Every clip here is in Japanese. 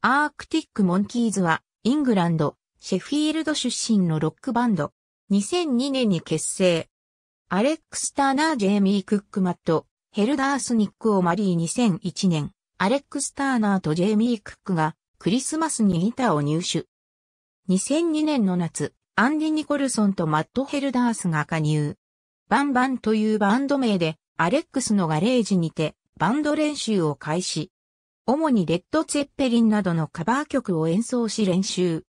アークティック・モンキーズは、イングランド、シェフィールド出身のロックバンド。2002年に結成。アレックス・ターナー・ジェイミー・クック・マット、ヘルダース・ニック・オマリー2001年、アレックス・ターナーとジェイミー・クックが、クリスマスにギターを入手。2002年の夏、アンディ・ニコルソンとマット・ヘルダースが加入。バンバンというバンド名で、アレックスのガレージにて、バンド練習を開始。主にレッド・ツェッペリンなどのカバー曲を演奏し練習。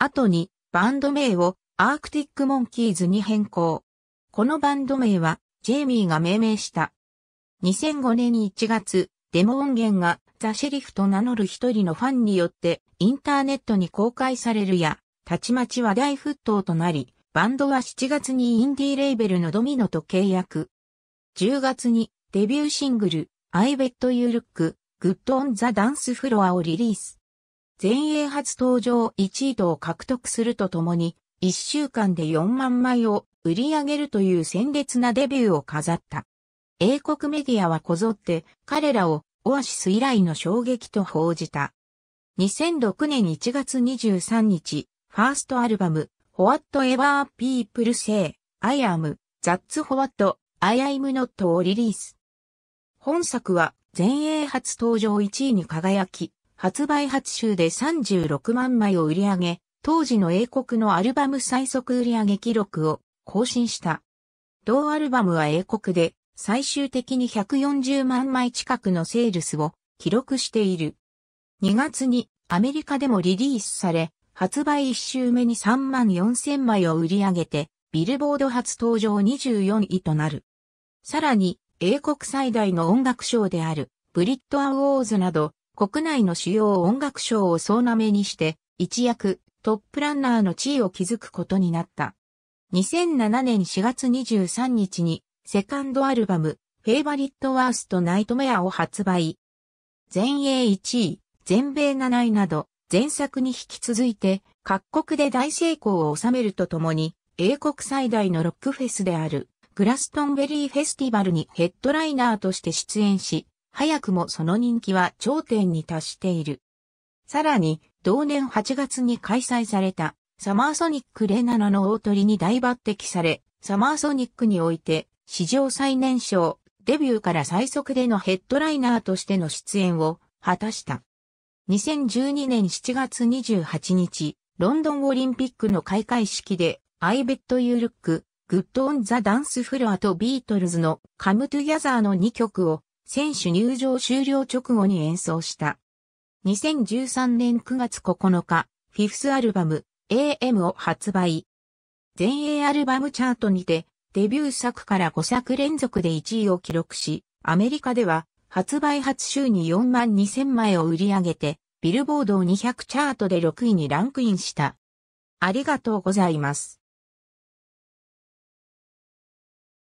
後に、バンド名をアークティック・モンキーズに変更。このバンド名は、ジェイミーが命名した。2005年1月、デモ音源がザ・シェリフと名乗る一人のファンによってインターネットに公開されるや、たちまち話題沸騰となり、バンドは7月にインディーレーベルのドミノと契約。10月にデビューシングル、I Bet You Look グッドオンザダンスフロアをリリース。全英初登場1位とを獲得するとともに、1週間で4万枚を売り上げるという鮮烈なデビューを飾った。英国メディアはこぞって彼らをオアシス以来の衝撃と報じた。2006年1月23日、ファーストアルバム、What Ever People Say, I Am, That's What, I Am Not をリリース。本作は全英初登場1位に輝き、発売初週で36万枚を売り上げ、当時の英国のアルバム最速売上記録を更新した。同アルバムは英国で最終的に140万枚近くのセールスを記録している。2月にアメリカでもリリースされ、発売1週目に3万4千枚を売り上げて、ビルボード初登場24位となる。さらに、英国最大の音楽賞である、ブリット・アウォーズなど、国内の主要音楽賞を総なめにして、一躍、トップランナーの地位を築くことになった。2007年4月23日に、セカンドアルバム、フェイバリット・ワースト・ナイトメアを発売。全英1位、全米7位など、前作に引き続いて、各国で大成功を収めるとともに、英国最大のロックフェスである、グラストンベリーフェスティバルにヘッドライナーとして出演し、早くもその人気は頂点に達している。さらに、同年8月に開催されたサマーソニックレナナの大鳥に大抜擢され、サマーソニックにおいて史上最年少、デビューから最速でのヘッドライナーとしての出演を果たした。2012年7月28日、ロンドンオリンピックの開会式で I bet you look グッドオンザダンスフロアとビートルズのカムトゥギャザーの2曲を選手入場終了直後に演奏した。2013年9月9日、フィフスアルバム AM を発売。全英アルバムチャートにてデビュー作から5作連続で1位を記録し、アメリカでは発売初週に4万2000枚を売り上げて、ビルボード200チャートで6位にランクインした。ありがとうございます。